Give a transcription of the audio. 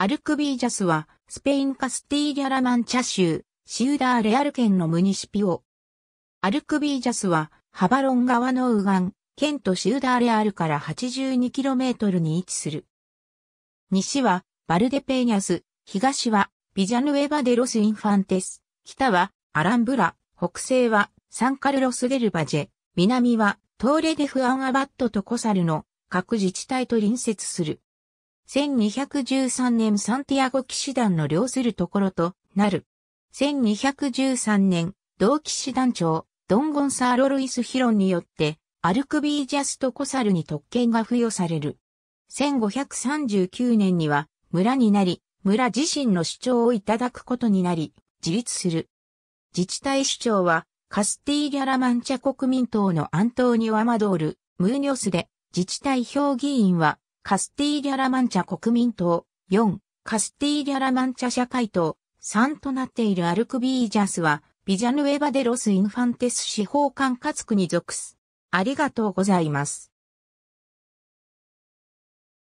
アルクビージャスは、スペインカスティーリャラマンチャ州、シウダーレアル県のムニシピオ。アルクビージャスは、ハバロン川の右岸、県とシウダーレアルから 82km に位置する。西は、バルデペーニャス、東は、ビジャヌエバデロス・インファンテス、北は、アランブラ、北西は、サンカルロス・デルバジェ、南は、トーレ・デ・フアン・アバットとコサルの各自治体と隣接する。1213年サンティアゴ騎士団の領するところとなる。1213年、同騎士団長、ドンゴンサーロ・ルイス・ヒロンによって、アルクビージャスト・コサルに特権が付与される。1539年には、村になり、村自身の主張をいただくことになり、自立する。自治体主張は、カスティーリャ・ラマンチャ国民党のアントーニオ・アマドール、ムーニョスで、自治体評議員は、カスティーリャラマンチャ国民党、4、カスティーリャラマンチャ社会党、3となっているアルクビージャスは、ビジャヌエバデロス・インファンテス司法管轄区に属す。ありがとうございます。